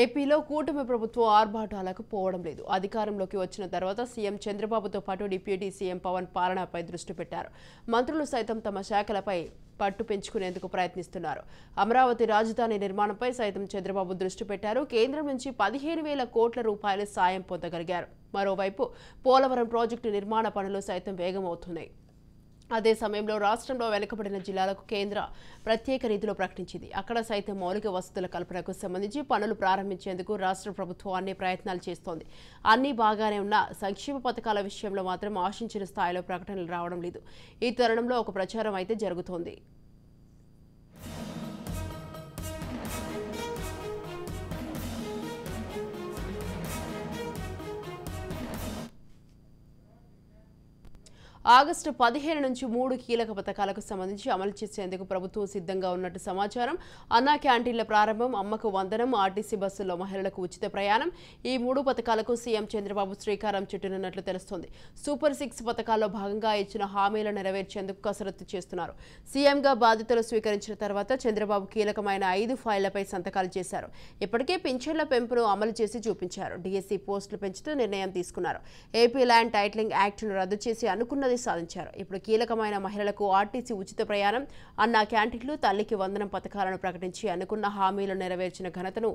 ఏపీలో కూటమి ప్రభుత్వం ఆర్భాటాలకు పోవడం లేదు అధికారంలోకి వచ్చిన తర్వాత సీఎం చంద్రబాబుతో పాటు డిప్యూటీ సీఎం పవన్ పాలనపై దృష్టి పెట్టారు మంత్రులు సైతం తమ శాఖలపై పట్టు పెంచుకునేందుకు ప్రయత్నిస్తున్నారు అమరావతి రాజధాని నిర్మాణంపై సైతం చంద్రబాబు దృష్టి పెట్టారు కేంద్రం నుంచి పదిహేను వేల కోట్ల రూపాయల సాయం పొందగలిగారు మరోవైపు పోలవరం ప్రాజెక్టు నిర్మాణ పనులు సైతం వేగమవుతున్నాయి అదే సమయంలో రాష్ట్రంలో వెనుకబడిన జిల్లాలకు కేంద్ర ప్రత్యేక రీతిలో ప్రకటించింది అక్కడ సైతం మౌలిక వసతుల కల్పనకు సంబంధించి పనులు ప్రారంభించేందుకు రాష్ట్ర ప్రభుత్వం అన్ని ప్రయత్నాలు చేస్తోంది అన్ని బాగానే ఉన్న సంక్షేమ పథకాల విషయంలో మాత్రం ఆశించిన స్థాయిలో ప్రకటనలు రావడం లేదు ఈ తరుణంలో ఒక ప్రచారం అయితే జరుగుతోంది ఆగస్టు పదిహేను నుంచి మూడు కీలక పథకాలకు సంబంధించి అమలు చేసేందుకు ప్రభుత్వం సిద్ధంగా ఉన్నట్టు సమాచారం అన్నా క్యాంటీన్ల ప్రారంభం అమ్మకు వందనం ఆర్టీసీ బస్సుల్లో మహిళలకు ఉచిత ప్రయాణం ఈ మూడు పథకాలకు సీఎం చంద్రబాబు శ్రీకారం చుట్టనున్నట్లు తెలుస్తోంది సూపర్ సిక్స్ పథకాల్లో భాగంగా ఇచ్చిన హామీలను నెరవేర్చేందుకు కసరత్తు చేస్తున్నారు సీఎంగా బాధ్యతలు స్వీకరించిన తర్వాత చంద్రబాబు కీలకమైన ఐదు ఫైళ్లపై సంతకాలు చేశారు ఇప్పటికే పింఛన్ల పెంపును అమలు చేసి చూపించారు డిఎస్సీ పోస్టులు పెంచుతూ నిర్ణయం తీసుకున్నారు ఏపీ ల్యాండ్ టైటిలింగ్ యాక్ట్ను రద్దు చేసి అనుకున్నది పురోగతి సాధించారు ఇప్పుడు కీలకమైన మహిళలకు ఆర్టీసీ ఉచిత ప్రయాణం అన్న క్యాంటీన్లు తల్లికి వందనం పథకాలను ప్రకటించి అనుకున్న హామీలు నెరవేర్చిన ఘనతను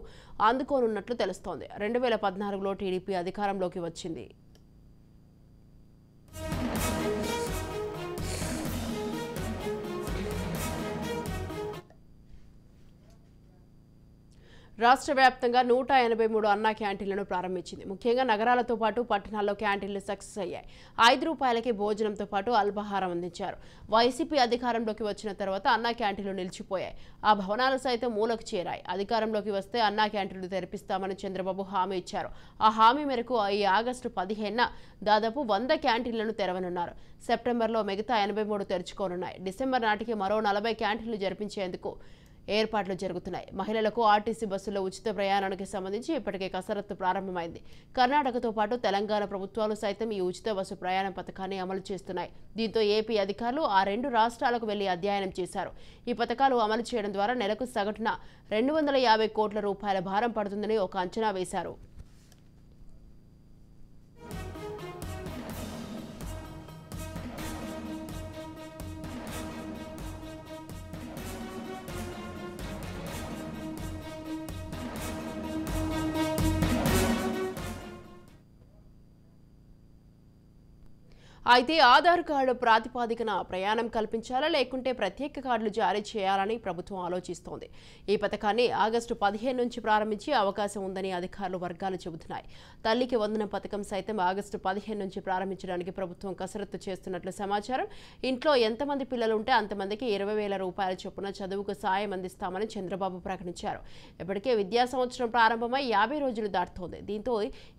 అందుకోనున్నట్లు తెలుస్తోంది రెండు వేల పద్నాలుగులో టీడీపీ అధికారంలోకి వచ్చింది రాష్ట్ర వ్యాప్తంగా నూట ఎనభై మూడు అన్నా క్యాంటీన్లను ప్రారంభించింది ముఖ్యంగా నగరాలతో పాటు పట్టణాల్లో క్యాంటీన్లు సక్సెస్ అయ్యాయి ఐదు రూపాయలకి భోజనంతో పాటు అల్పాహారం అందించారు వైసీపీ అధికారంలోకి వచ్చిన తర్వాత అన్నా క్యాంటీన్లు నిలిచిపోయాయి ఆ భవనాలు సైతం మూలకు చేరాయి అధికారంలోకి వస్తే అన్నా క్యాంటీన్లు తెరిపిస్తామని చంద్రబాబు హామీ ఇచ్చారు ఆ హామీ మేరకు ఈ ఆగస్టు పదిహేను దాదాపు వంద క్యాంటీన్లను తెరవనున్నారు సెప్టెంబర్లో మిగతా ఎనభై మూడు తెరుచుకోనున్నాయి డిసెంబర్ నాటికి మరో నలభై క్యాంటీన్లు జరిపించేందుకు ఏర్పాట్లు జరుగుతున్నాయి మహిళలకు ఆర్టీసీ బస్సుల్లో ఉచిత ప్రయాణానికి సంబంధించి ఇప్పటికే కసరత్తు ప్రారంభమైంది కర్ణాటకతో పాటు తెలంగాణ ప్రభుత్వాలు సైతం ఈ ఉచిత బస్సు ప్రయాణ పథకాన్ని అమలు చేస్తున్నాయి దీంతో ఏపీ అధికారులు ఆ రెండు రాష్ట్రాలకు వెళ్లి అధ్యయనం చేశారు ఈ పథకాలు అమలు చేయడం ద్వారా నెలకు సగటున రెండు వందల యాభై కోట్ల రూపాయల భారం పడుతుందని ఒక అంచనా వేశారు అయితే ఆధార్ కార్డు ప్రాతిపాదికన ప్రయాణం కల్పించాలా లేకుంటే ప్రత్యేక కార్డులు జారీ చేయాలని ప్రభుత్వం ఆలోచిస్తోంది ఈ పథకాన్ని ఆగస్టు పదిహేను నుంచి ప్రారంభించే అవకాశం ఉందని అధికారులు వర్గాలు చెబుతున్నాయి తల్లికి వందన పథకం సైతం ఆగస్టు పదిహేను నుంచి ప్రారంభించడానికి ప్రభుత్వం కసరత్తు చేస్తున్నట్లు సమాచారం ఇంట్లో ఎంతమంది పిల్లలు ఉంటే అంతమందికి ఇరవై వేల రూపాయల చొప్పున చదువుకు సాయం అందిస్తామని చంద్రబాబు ప్రకటించారు ఇప్పటికే విద్యా సంవత్సరం ప్రారంభమై యాభై రోజులు దాటుతోంది దీంతో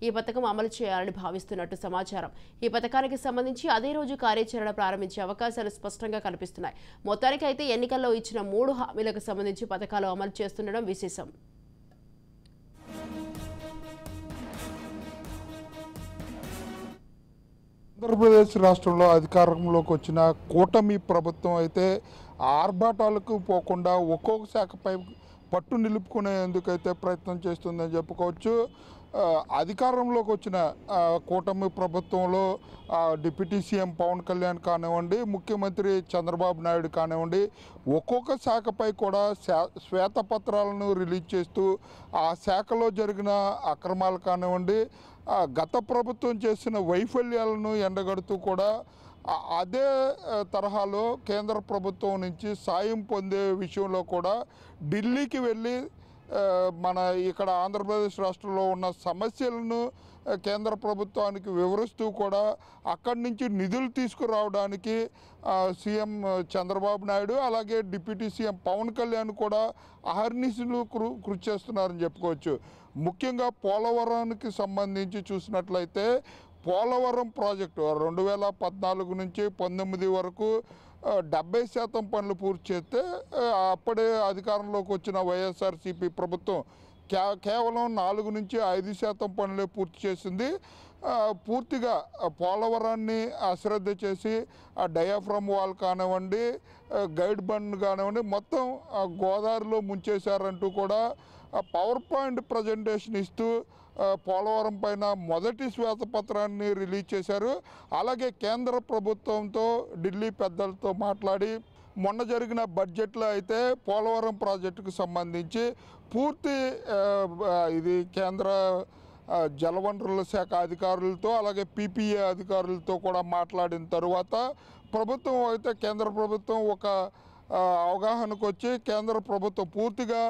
ఈ పథకం అమలు చేయాలని భావిస్తున్నట్టు సమాచారం ఈ పథకానికి సంబంధించి నుంచి అదే రోజు కార్యాచరణ ప్రారంభించే అవకాశాలు స్పష్టంగా కనిపిస్తున్నాయి మొత్తానికి అయితే ఎన్నికల్లో ఇచ్చిన మూడు హామీలకు సంబంధించి పథకాలు అమలు చేస్తుండడం విశేషం ఆంధ్రప్రదేశ్ రాష్ట్రంలో అధికారంలోకి వచ్చిన కూటమి ప్రభుత్వం అయితే ఆర్భాటాలకు పోకుండా ఒక్కొక్క శాఖపై పట్టు నిలుపుకునేందుకైతే ప్రయత్నం చేస్తుందని చెప్పుకోవచ్చు అధికారంలోకి వచ్చిన కూటమి ప్రభుత్వంలో డిప్యూటీ సీఎం పవన్ కళ్యాణ్ కానివ్వండి ముఖ్యమంత్రి చంద్రబాబు నాయుడు కానివ్వండి ఒక్కొక్క శాఖపై కూడా శ్వేతపత్రాలను రిలీజ్ చేస్తూ ఆ శాఖలో జరిగిన అక్రమాలు కానివ్వండి గత ప్రభుత్వం చేసిన వైఫల్యాలను ఎండగడుతూ కూడా అదే తరహాలో కేంద్ర ప్రభుత్వం నుంచి సాయం పొందే విషయంలో కూడా ఢిల్లీకి వెళ్ళి మన ఇక్కడ ఆంధ్రప్రదేశ్ రాష్ట్రంలో ఉన్న సమస్యలను కేంద్ర ప్రభుత్వానికి వివరిస్తూ కూడా అక్కడి నుంచి నిధులు తీసుకురావడానికి సీఎం చంద్రబాబు నాయుడు అలాగే డిప్యూటీ సీఎం పవన్ కళ్యాణ్ కూడా అహర్నిశలు కృషి చేస్తున్నారని చెప్పుకోవచ్చు ముఖ్యంగా పోలవరానికి సంబంధించి చూసినట్లయితే పోలవరం ప్రాజెక్టు రెండు వేల పద్నాలుగు నుంచి పంతొమ్మిది వరకు డెబ్బై శాతం పనులు పూర్తి చేస్తే అప్పుడే అధికారంలోకి వచ్చిన వైఎస్ఆర్సీపీ ప్రభుత్వం కే కేవలం నాలుగు నుంచి ఐదు శాతం పనులే పూర్తి చేసింది పూర్తిగా పోలవరాన్ని అశ్రద్ధ చేసి ఆ డయాఫ్రమ్ వాల్ కానివ్వండి గైడ్ బండ్ కానివ్వండి మొత్తం గోదావరిలో ముంచేశారంటూ కూడా పవర్ పాయింట్ ప్రజెంటేషన్ ఇస్తూ పోలవరం పైన మొదటి శ్వేతపత్రాన్ని రిలీజ్ చేశారు అలాగే కేంద్ర ప్రభుత్వంతో ఢిల్లీ పెద్దలతో మాట్లాడి మొన్న జరిగిన బడ్జెట్లో అయితే పోలవరం ప్రాజెక్టుకు సంబంధించి పూర్తి ఇది కేంద్ర జలవనరుల శాఖ అధికారులతో అలాగే పీపీఏ అధికారులతో కూడా మాట్లాడిన తరువాత ప్రభుత్వం అయితే కేంద్ర ప్రభుత్వం ఒక అవగాహనకు వచ్చి కేంద్ర ప్రభుత్వం పూర్తిగా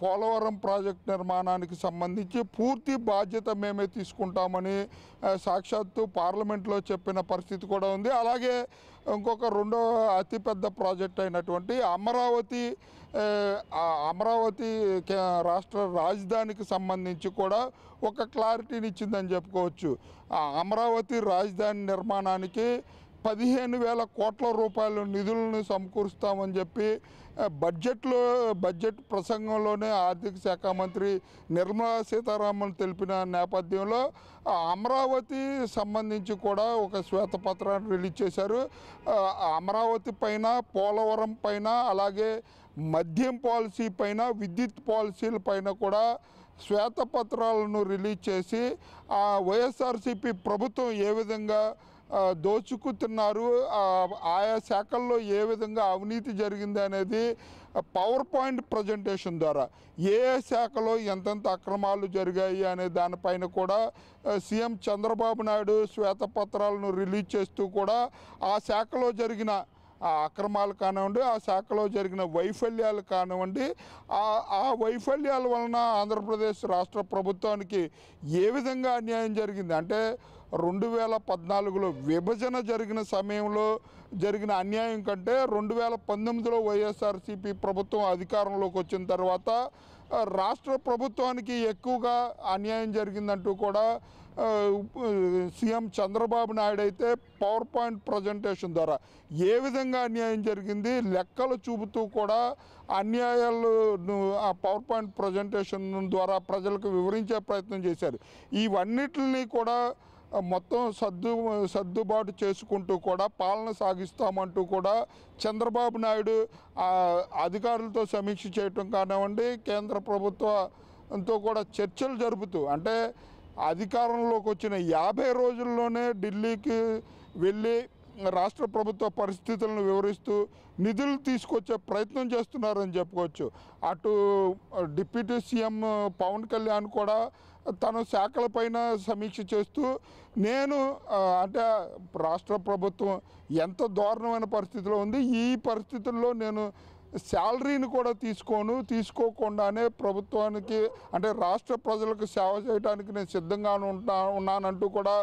పోలవరం ప్రాజెక్ట్ నిర్మాణానికి సంబంధించి పూర్తి బాధ్యత మేమే తీసుకుంటామని సాక్షాత్తు పార్లమెంట్లో చెప్పిన పరిస్థితి కూడా ఉంది అలాగే ఇంకొక రెండో అతిపెద్ద ప్రాజెక్ట్ అయినటువంటి అమరావతి అమరావతి రాష్ట్ర రాజధానికి సంబంధించి కూడా ఒక క్లారిటీని ఇచ్చిందని చెప్పుకోవచ్చు అమరావతి రాజధాని నిర్మాణానికి పదిహేను వేల కోట్ల రూపాయల నిధులను సమకూరుస్తామని చెప్పి బడ్జెట్లో బడ్జెట్ ప్రసంగంలోనే ఆర్థిక శాఖ మంత్రి నిర్మలా సీతారామన్ తెలిపిన నేపథ్యంలో అమరావతి సంబంధించి కూడా ఒక శ్వేతపత్రాన్ని రిలీజ్ చేశారు అమరావతి పైన పోలవరం పైన అలాగే మద్యం పాలసీ పైన విద్యుత్ పాలసీల పైన కూడా శ్వేతపత్రాలను రిలీజ్ చేసి ఆ వైఎస్ఆర్సీపీ ప్రభుత్వం ఏ విధంగా దోచుకుతున్నారు ఆయా శాఖల్లో ఏ విధంగా అవినీతి జరిగింది అనేది పవర్ పాయింట్ ప్రజెంటేషన్ ద్వారా ఏ శాఖలో ఎంతెంత అక్రమాలు జరిగాయి అనే దానిపైన కూడా సీఎం చంద్రబాబు నాయుడు శ్వేతపత్రాలను రిలీజ్ చేస్తూ కూడా ఆ శాఖలో జరిగిన ఆ అక్రమాలు కానివ్వండి ఆ శాఖలో జరిగిన వైఫల్యాలు కానివ్వండి ఆ వైఫల్యాల వలన ఆంధ్రప్రదేశ్ రాష్ట్ర ప్రభుత్వానికి ఏ విధంగా అన్యాయం జరిగింది అంటే రెండు వేల పద్నాలుగులో విభజన జరిగిన సమయంలో జరిగిన అన్యాయం కంటే రెండు వేల పంతొమ్మిదిలో వైఎస్ఆర్సీపీ ప్రభుత్వం అధికారంలోకి వచ్చిన తర్వాత రాష్ట్ర ప్రభుత్వానికి ఎక్కువగా అన్యాయం జరిగిందంటూ కూడా సీఎం చంద్రబాబు నాయుడు అయితే పవర్ పాయింట్ ప్రజెంటేషన్ ద్వారా ఏ విధంగా అన్యాయం జరిగింది లెక్కలు చూపుతూ కూడా అన్యాయాలు ఆ పవర్ పాయింట్ ప్రజెంటేషన్ ద్వారా ప్రజలకు వివరించే ప్రయత్నం చేశారు ఇవన్నిటిని కూడా మొత్తం సర్దు సర్దుబాటు చేసుకుంటూ కూడా పాలన సాగిస్తామంటూ కూడా చంద్రబాబు నాయుడు అధికారులతో సమీక్ష చేయటం కానివ్వండి కేంద్ర ప్రభుత్వంతో కూడా చర్చలు జరుపుతూ అంటే అధికారంలోకి వచ్చిన యాభై రోజుల్లోనే ఢిల్లీకి వెళ్ళి రాష్ట్ర ప్రభుత్వ పరిస్థితులను వివరిస్తూ నిధులు తీసుకొచ్చే ప్రయత్నం చేస్తున్నారని చెప్పుకోవచ్చు అటు డిప్యూటీ సీఎం పవన్ కళ్యాణ్ కూడా తన శాఖలపైన సమీక్ష చేస్తూ నేను అంటే రాష్ట్ర ప్రభుత్వం ఎంత దారుణమైన పరిస్థితిలో ఉంది ఈ పరిస్థితుల్లో నేను శాలరీని కూడా తీసుకోను తీసుకోకుండానే ప్రభుత్వానికి అంటే రాష్ట్ర ప్రజలకు సేవ చేయడానికి నేను సిద్ధంగా ఉంటా ఉన్నానంటూ కూడా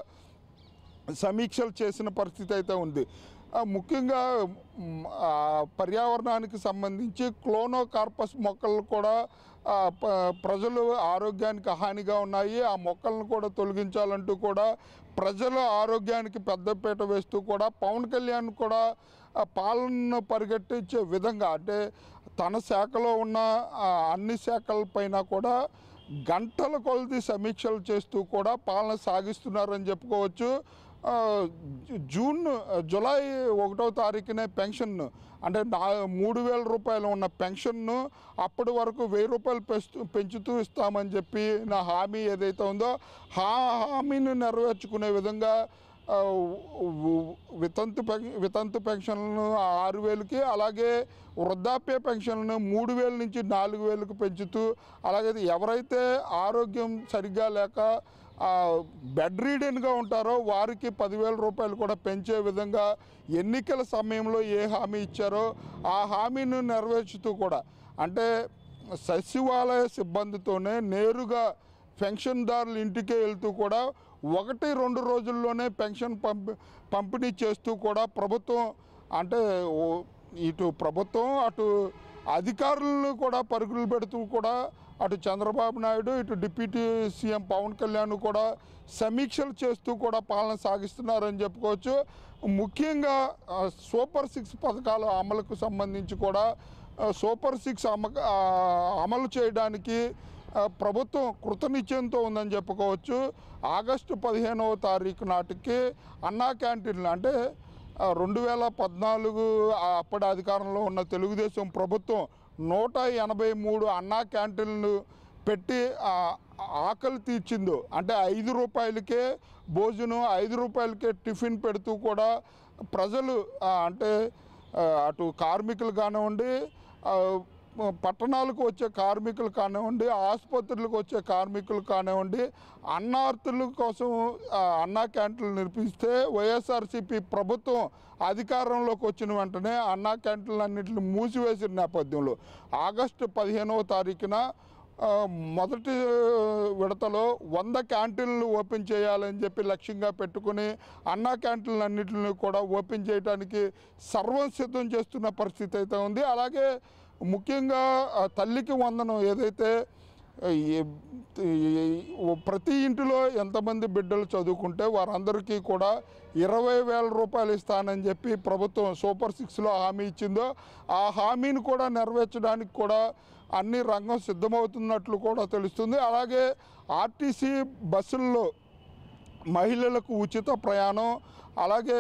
సమీక్షలు చేసిన పరిస్థితి అయితే ఉంది ముఖ్యంగా పర్యావరణానికి సంబంధించి క్లోనో కార్పస్ మొక్కలు కూడా ప్రజలు ఆరోగ్యానికి హానిగా ఉన్నాయి ఆ మొక్కలను కూడా తొలగించాలంటూ కూడా ప్రజల ఆరోగ్యానికి పెద్దపీట వేస్తూ కూడా పవన్ కళ్యాణ్ కూడా పాలనను పరిగెట్టించే విధంగా అంటే తన శాఖలో ఉన్న అన్ని శాఖలపైన కూడా గంటల కొలది సమీక్షలు చేస్తూ కూడా పాలన సాగిస్తున్నారని చెప్పుకోవచ్చు జూన్ జులై ఒకటో తారీఖునే పెన్షన్ అంటే నా మూడు వేల రూపాయలు ఉన్న పెన్షన్ను అప్పటి వరకు వెయ్యి రూపాయలు పెంచు పెంచుతూ ఇస్తామని చెప్పి నా హామీ ఏదైతే ఉందో హా హామీని నెరవేర్చుకునే విధంగా వితంతు వితంతు పెన్షన్లను ఆరు వేలకి అలాగే వృద్ధాప్య పెన్షన్లను మూడు వేల నుంచి నాలుగు వేలకు పెంచుతూ అలాగే ఎవరైతే ఆరోగ్యం సరిగ్గా లేక బెడ్ రీడెన్గా ఉంటారో వారికి పదివేల రూపాయలు కూడా పెంచే విధంగా ఎన్నికల సమయంలో ఏ హామీ ఇచ్చారో ఆ హామీని నెరవేర్చుతూ కూడా అంటే సచివాలయ సిబ్బందితోనే నేరుగా పెన్షన్దారుల ఇంటికే వెళ్తూ కూడా ఒకటి రెండు రోజుల్లోనే పెన్షన్ పంపి పంపిణీ చేస్తూ కూడా ప్రభుత్వం అంటే ఇటు ప్రభుత్వం అటు అధికారులను కూడా పరుగులు పెడుతూ కూడా అటు చంద్రబాబు నాయుడు ఇటు డిప్యూటీ సీఎం పవన్ కళ్యాణ్ కూడా సమీక్షలు చేస్తూ కూడా పాలన సాగిస్తున్నారని చెప్పుకోవచ్చు ముఖ్యంగా సూపర్ సిక్స్ పథకాల అమలుకు సంబంధించి కూడా సూపర్ సిక్స్ అమలు చేయడానికి ప్రభుత్వం కృతనిశ్చయంతో ఉందని చెప్పుకోవచ్చు ఆగస్టు పదిహేనవ తారీఖు నాటికి అన్నా క్యాంటీన్లు అంటే రెండు వేల పద్నాలుగు అప్పటి అధికారంలో ఉన్న తెలుగుదేశం ప్రభుత్వం నూట ఎనభై మూడు అన్నా క్యాంటీన్లు పెట్టి ఆకలి తీర్చిందో అంటే ఐదు రూపాయలకే భోజనం ఐదు రూపాయలకే టిఫిన్ పెడుతూ కూడా ప్రజలు అంటే అటు కార్మికులు కానివ్వండి పట్టణాలకు వచ్చే కార్మికులు కానివ్వండి ఆసుపత్రులకు వచ్చే కార్మికులు కానివ్వండి అన్నార్థుల కోసం అన్నా క్యాంటీన్లు నిర్పిస్తే వైఎస్ఆర్సీపీ ప్రభుత్వం అధికారంలోకి వచ్చిన వెంటనే అన్నా క్యాంటీన్లు అన్నింటిని మూసివేసిన నేపథ్యంలో ఆగస్టు పదిహేనవ తారీఖున మొదటి విడతలో వంద క్యాంటీన్లు ఓపెన్ చేయాలని చెప్పి లక్ష్యంగా పెట్టుకుని అన్నా క్యాంటీన్లు అన్నింటిని కూడా ఓపెన్ చేయడానికి సర్వం సిద్ధం చేస్తున్న పరిస్థితి అయితే ఉంది అలాగే ముఖ్యంగా తల్లికి వందనం ఏదైతే ప్రతి ఇంటిలో ఎంతమంది బిడ్డలు చదువుకుంటే వారందరికీ కూడా ఇరవై వేల రూపాయలు ఇస్తానని చెప్పి ప్రభుత్వం సూపర్ సిక్స్లో హామీ ఇచ్చిందో ఆ హామీని కూడా నెరవేర్చడానికి కూడా అన్ని రంగం సిద్ధమవుతున్నట్లు కూడా తెలుస్తుంది అలాగే ఆర్టీసీ బస్సుల్లో మహిళలకు ఉచిత ప్రయాణం అలాగే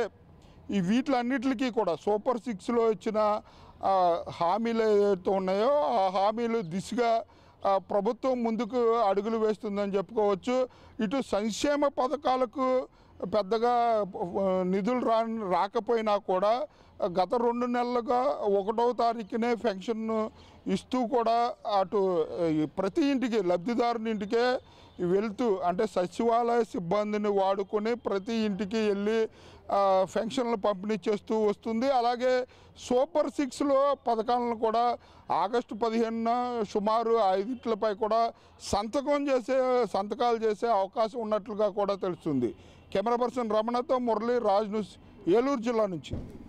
ఈ వీటిలన్నిటికి కూడా సూపర్ సిక్స్లో వచ్చిన హామీలు ఏదైతే ఉన్నాయో ఆ హామీలు దిశగా ప్రభుత్వం ముందుకు అడుగులు వేస్తుందని చెప్పుకోవచ్చు ఇటు సంక్షేమ పథకాలకు పెద్దగా నిధులు రా రాకపోయినా కూడా గత రెండు నెలలుగా ఒకటో తారీఖునే పెన్షన్ ఇస్తూ కూడా అటు ప్రతి ఇంటికి లబ్ధిదారుని ఇంటికే వెళ్తూ అంటే సచివాలయ సిబ్బందిని వాడుకొని ప్రతి ఇంటికి వెళ్ళి ఫెన్షన్లు పంపిణీ చేస్తూ వస్తుంది అలాగే సూపర్ సిక్స్లో పథకాలను కూడా ఆగస్టు పదిహేనున సుమారు ఐదింటిలపై కూడా సంతకం చేసే సంతకాలు చేసే అవకాశం ఉన్నట్లుగా కూడా తెలుస్తుంది కెమెరా పర్సన్ రమణతో మురళి రాజ్ న్యూస్ ఏలూరు జిల్లా నుంచి